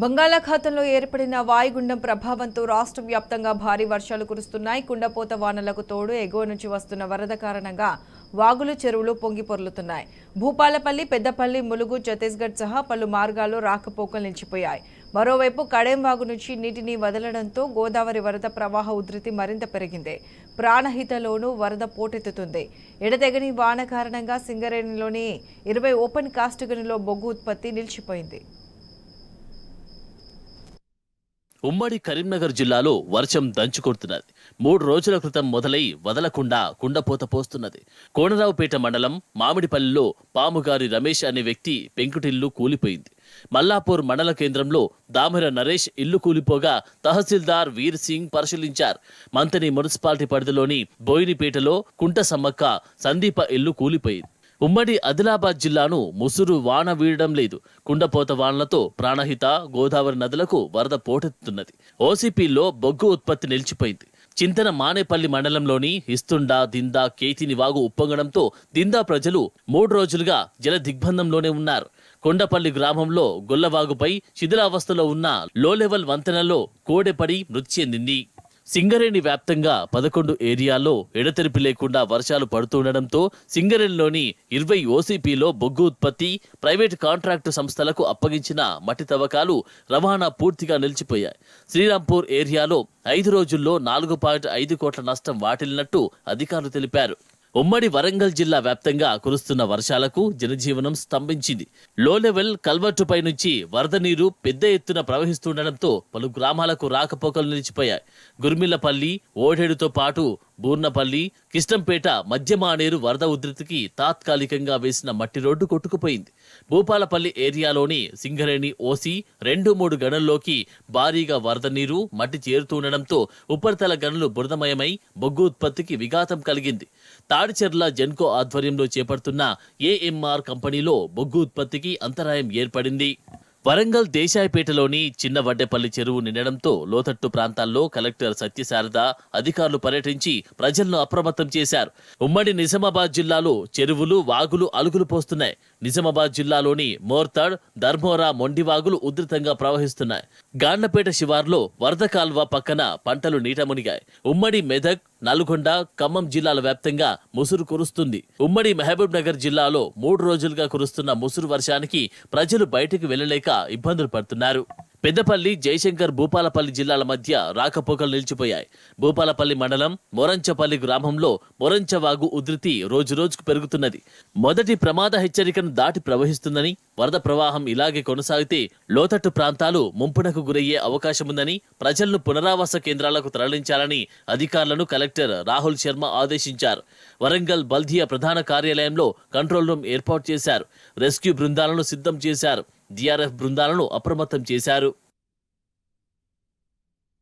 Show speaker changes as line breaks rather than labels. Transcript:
బంగాళాఖాతంలో ఏర్పడిన వాయుగుండం ప్రభావంతో రాష్ట్ర వ్యాప్తంగా భారీ వర్షాలు కురుస్తున్నాయి కుండపోత వానలకు తోడు ఎగువ నుంచి వస్తున్న వరద కారణంగా వాగులు చెరువులు పొంగి పొర్లుతున్నాయి భూపాలపల్లి పెద్దపల్లి ములుగు ఛత్తీస్గఢ్ సహా పలు మార్గాల్లో రాకపోకలు నిలిచిపోయాయి మరోవైపు కడేంవాగు వాగు నుంచి నీటిని వదలడంతో గోదావరి వరద ప్రవాహ ఉధృతి మరింత పెరిగింది ప్రాణహితలోనూ వరద పోటెత్తుతుంది ఎడతెగని వాన కారణంగా సింగరేణిలోని ఇరవై ఓపెన్ కాస్ట్ గనులో బొగ్గు ఉత్పత్తి నిలిచిపోయింది
ఉమ్మడి కరీంనగర్ జిల్లాలో వర్షం దంచుకొడుతున్నది మూడు రోజుల క్రితం మొదలై వదలకుండా కుండపోత పోస్తున్నది కోనరావుపేట మండలం మామిడిపల్లిలో పాముగారి రమేష్ అనే వ్యక్తి పెంకుటిల్లు కూలిపోయింది మల్లాపూర్ మండల కేంద్రంలో దామెర నరేష్ ఇల్లు కూలిపోగా తహసీల్దార్ వీర్ సింగ్ పరిశీలించారు మంతని మున్సిపాలిటీ పరిధిలోని బోయినిపేటలో కుంట సమ్మక్క సందీప ఇల్లు కూలిపోయింది ఉమ్మడి ఆదిలాబాద్ జిల్లాను ముసురు వాన వీడడం లేదు కుండపోత వానలతో ప్రాణహిత గోదావరి నదులకు వరద పోటెత్తుతున్నది ఓసీపీలో బొగ్గు ఉత్పత్తి నిలిచిపోయింది చింతన మానేపల్లి మండలంలోని హిస్తుండా దిందా కేతిని వాగు ఉప్పొంగడంతో దిందా ప్రజలు మూడు రోజులుగా జల దిగ్బంధంలోనే ఉన్నారు కొండపల్లి గ్రామంలో గొల్లవాగుపై శిథిలావస్థలో ఉన్న లోలెవల్ వంతెనలో కోడెపడి మృతి చెందింది సింగరేణి వ్యాప్తంగా పదకొండు ఏరియాల్లో ఎడతెరిపి లేకుండా వర్షాలు పడుతుండటంతో సింగరేణిలోని ఇరవై ఓసీపీలో బొగ్గు ఉత్పత్తి ప్రైవేటు కాంట్రాక్టు సంస్థలకు అప్పగించిన మట్టి తవ్వకాలు రవాణా పూర్తిగా నిలిచిపోయాయి శ్రీరాంపూర్ ఏరియాలో ఐదు రోజుల్లో నాలుగు పాయింట్ ఐదు కోట్ల నష్టం వాటిల్లినట్టు అధికారులు తెలిపారు ఉమ్మడి వరంగల్ జిల్లా వ్యాప్తంగా కురుస్తున్న వర్షాలకు జనజీవనం స్తంభించింది లో లెవెల్ కల్వర్టుపై నుంచి వరద నీరు పెద్ద ఎత్తున ప్రవహిస్తుండటంతో పలు గ్రామాలకు రాకపోకలు నిలిచిపోయాయి గుర్మిల్లపల్లి ఓడేడుతో పాటు బూర్నపల్లి కిష్టంపేట మధ్యమానేరు మానేరు వరద ఉధృతికి తాత్కాలికంగా వేసిన మట్టి రోడ్డు కొట్టుకుపోయింది భూపాలపల్లి ఏరియాలోని సింగరేణి ఓసి రెండు మూడు గనుల్లోకి భారీగా వరద నీరు మట్టి చేరుతుండటంతో ఉపరితల గనులు బురదమయమై బొగ్గు ఉత్పత్తికి విఘాతం కలిగింది తాడిచెర్ల జెన్కో ఆధ్వర్యంలో చేపడుతున్న ఏఎంఆర్ కంపెనీలో బొగ్గు ఉత్పత్తికి అంతరాయం ఏర్పడింది వరంగల్ దేశాయపేటలోని చిన్న వడ్డేపల్లి చెరువు నిండడంతో లోతట్టు ప్రాంతాల్లో కలెక్టర్ సత్యశారద అధికారులు పర్యటించి ప్రజలను అప్రమత్తం చేశారు ఉమ్మడి నిజామాబాద్ జిల్లాలో చెరువులు వాగులు అలుగులు పోస్తున్నాయి నిజామాబాద్ జిల్లాలోని మోర్తాడ్ ధర్మోరా మొండివాగులు ఉధృతంగా ప్రవహిస్తున్నాయి గాండపేట శివార్లో వరద కాల్వ పక్కన పంటలు నీట మునిగాయి ఉమ్మడి మెదక్ నల్గొండ ఖమ్మం జిల్లాల వ్యాప్తంగా ముసురు కురుస్తుంది ఉమ్మడి మహబూబ్ నగర్ జిల్లాలో మూడు రోజులుగా కురుస్తున్న ముసురు వర్షానికి ప్రజలు బయటకు వెళ్లలేక ఇబ్బందులు పడుతున్నారు పెద్దపల్లి జయశంకర్ భూపాలపల్లి జిల్లాల మధ్య రాకపోకలు నిలిచిపోయాయి భూపాలపల్లి మండలం మొరంచపల్లి గ్రామంలో మొరంచవాగు ఉధృతి రోజురోజుకు పెరుగుతున్నది మొదటి ప్రమాద హెచ్చరికను దాటి ప్రవహిస్తుందని వరద ప్రవాహం ఇలాగే కొనసాగితే లోతట్టు ప్రాంతాలు ముంపునకు గురయ్యే అవకాశముందని ప్రజలను పునరావాస కేంద్రాలకు తరలించాలని అధికారులను కలెక్టర్ రాహుల్ శర్మ ఆదేశించారు వరంగల్ బల్ధియా ప్రధాన కార్యాలయంలో కంట్రోల్ రూమ్ ఏర్పాటు చేశారు రెస్క్యూ బృందాలను సిద్ధం చేశారు డిఆర్ఎఫ్ బృందాలను అప్రమత్తం చేశారు